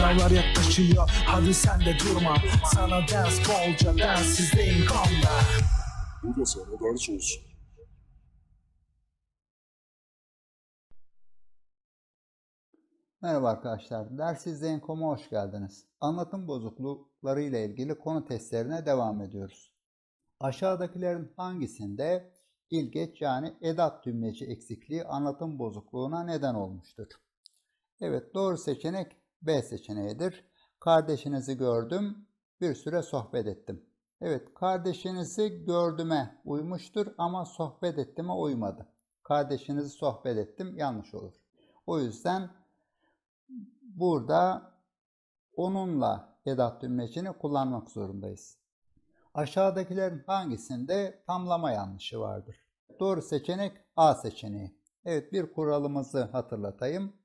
Sınavlar yaklaşıyor hadi sen de durma Sana ders bolca dersizdeyim kanla Bu da sana ders olsun Merhaba arkadaşlar, Dersizleyin.com'a hoş geldiniz. Anlatım bozuklukları ile ilgili konu testlerine devam ediyoruz. Aşağıdakilerin hangisinde ilgeç yani edat tümleci eksikliği anlatım bozukluğuna neden olmuştur? Evet, doğru seçenek B seçeneğidir. Kardeşinizi gördüm, bir süre sohbet ettim. Evet, kardeşinizi gördüme uymuştur ama sohbet ettime uymadı. Kardeşinizi sohbet ettim yanlış olur. O yüzden burada onunla edat tümlecini kullanmak zorundayız. Aşağıdakilerin hangisinde tamlama yanlışı vardır? Doğru seçenek A seçeneği. Evet bir kuralımızı hatırlatayım.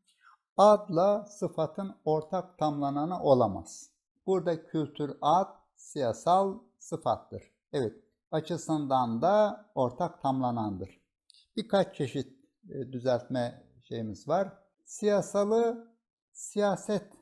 Adla sıfatın ortak tamlananı olamaz. Burada kültür ad, siyasal sıfattır. Evet, açısından da ortak tamlanandır. Birkaç çeşit e, düzeltme şeyimiz var. Siyasalı siyaset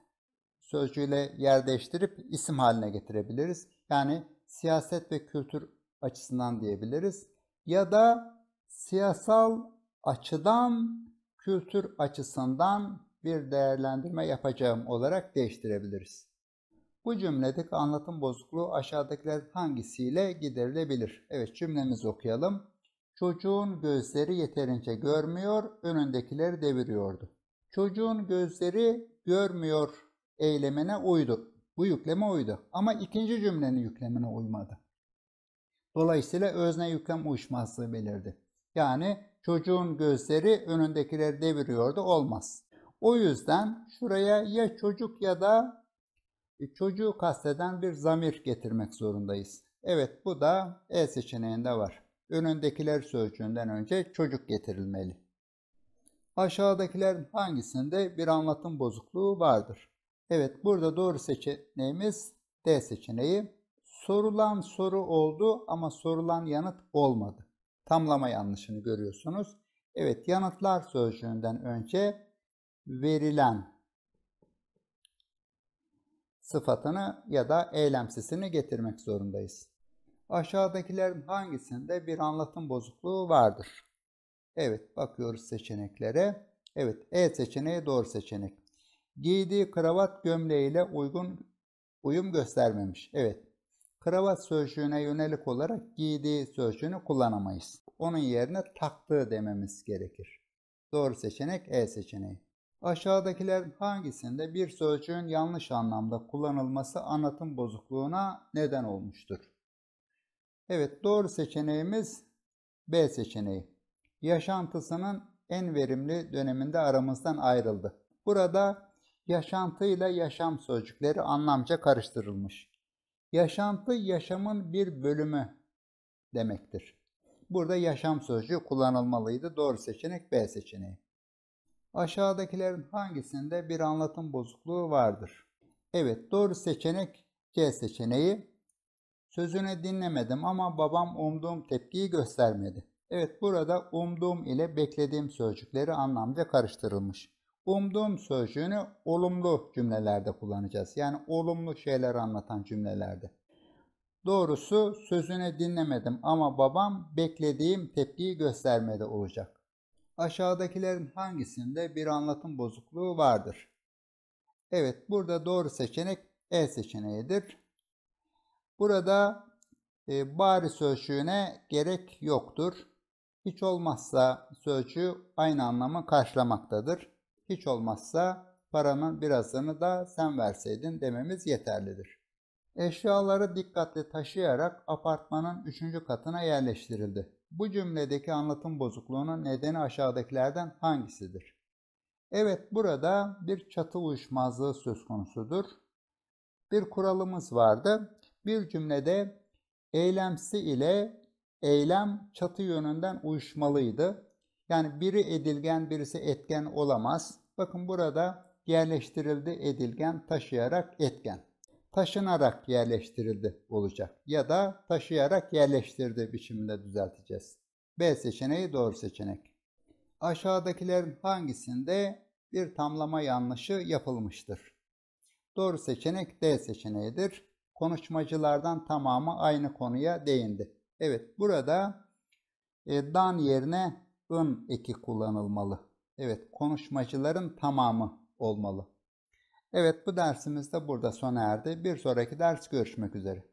sözcüğüyle yerleştirip isim haline getirebiliriz. Yani siyaset ve kültür açısından diyebiliriz. Ya da siyasal açıdan kültür açısından bir değerlendirme yapacağım olarak değiştirebiliriz. Bu cümledeki anlatım bozukluğu aşağıdakiler hangisiyle giderilebilir? Evet cümlemizi okuyalım. Çocuğun gözleri yeterince görmüyor, önündekileri deviriyordu. Çocuğun gözleri görmüyor eylemine uydu. Bu yükleme uydu ama ikinci cümlenin yüklemine uymadı. Dolayısıyla özne yüklem uyuşmazlığı belirdi. Yani çocuğun gözleri önündekileri deviriyordu olmaz. O yüzden şuraya ya çocuk ya da e, çocuğu kasteden bir zamir getirmek zorundayız. Evet bu da E seçeneğinde var. Önündekiler sözcüğünden önce çocuk getirilmeli. Aşağıdakilerin hangisinde bir anlatım bozukluğu vardır? Evet burada doğru seçeneğimiz D seçeneği. Sorulan soru oldu ama sorulan yanıt olmadı. Tamlama yanlışını görüyorsunuz. Evet yanıtlar sözcüğünden önce verilen sıfatını ya da eylemsisini getirmek zorundayız. Aşağıdakilerin hangisinde bir anlatım bozukluğu vardır? Evet bakıyoruz seçeneklere. Evet E seçeneği doğru seçenek. Giydiği kravat gömleğiyle uygun uyum göstermemiş. Evet kravat sözcüğüne yönelik olarak giydiği sözcüğünü kullanamayız. Onun yerine taktığı dememiz gerekir. Doğru seçenek E seçeneği. Aşağıdakiler hangisinde bir sözcüğün yanlış anlamda kullanılması anlatım bozukluğuna neden olmuştur? Evet doğru seçeneğimiz B seçeneği. Yaşantısının en verimli döneminde aramızdan ayrıldı. Burada yaşantı ile yaşam sözcükleri anlamca karıştırılmış. Yaşantı yaşamın bir bölümü demektir. Burada yaşam sözcüğü kullanılmalıydı. Doğru seçenek B seçeneği. Aşağıdakilerin hangisinde bir anlatım bozukluğu vardır? Evet doğru seçenek C seçeneği. Sözünü dinlemedim ama babam umduğum tepkiyi göstermedi. Evet burada umduğum ile beklediğim sözcükleri anlamca karıştırılmış. Umduğum sözcüğünü olumlu cümlelerde kullanacağız. Yani olumlu şeyler anlatan cümlelerde. Doğrusu sözünü dinlemedim ama babam beklediğim tepkiyi göstermedi olacak aşağıdakilerin hangisinde bir anlatım bozukluğu vardır? Evet, burada doğru seçenek E seçeneğidir. Burada e, bari sözcüğüne gerek yoktur. Hiç olmazsa sözcüğü aynı anlamı karşılamaktadır. Hiç olmazsa paranın birazını da sen verseydin dememiz yeterlidir. Eşyaları dikkatli taşıyarak apartmanın 3. katına yerleştirildi. Bu cümledeki anlatım bozukluğunun nedeni aşağıdakilerden hangisidir? Evet burada bir çatı uyuşmazlığı söz konusudur. Bir kuralımız vardı. Bir cümlede eylemsi ile eylem çatı yönünden uyuşmalıydı. Yani biri edilgen birisi etken olamaz. Bakın burada yerleştirildi edilgen taşıyarak etken taşınarak yerleştirildi olacak ya da taşıyarak yerleştirdi biçiminde düzelteceğiz. B seçeneği doğru seçenek. Aşağıdakilerin hangisinde bir tamlama yanlışı yapılmıştır? Doğru seçenek D seçeneğidir. Konuşmacılardan tamamı aynı konuya değindi. Evet burada e, dan yerine ın eki kullanılmalı. Evet konuşmacıların tamamı olmalı. Evet bu dersimiz de burada sona erdi. Bir sonraki ders görüşmek üzere.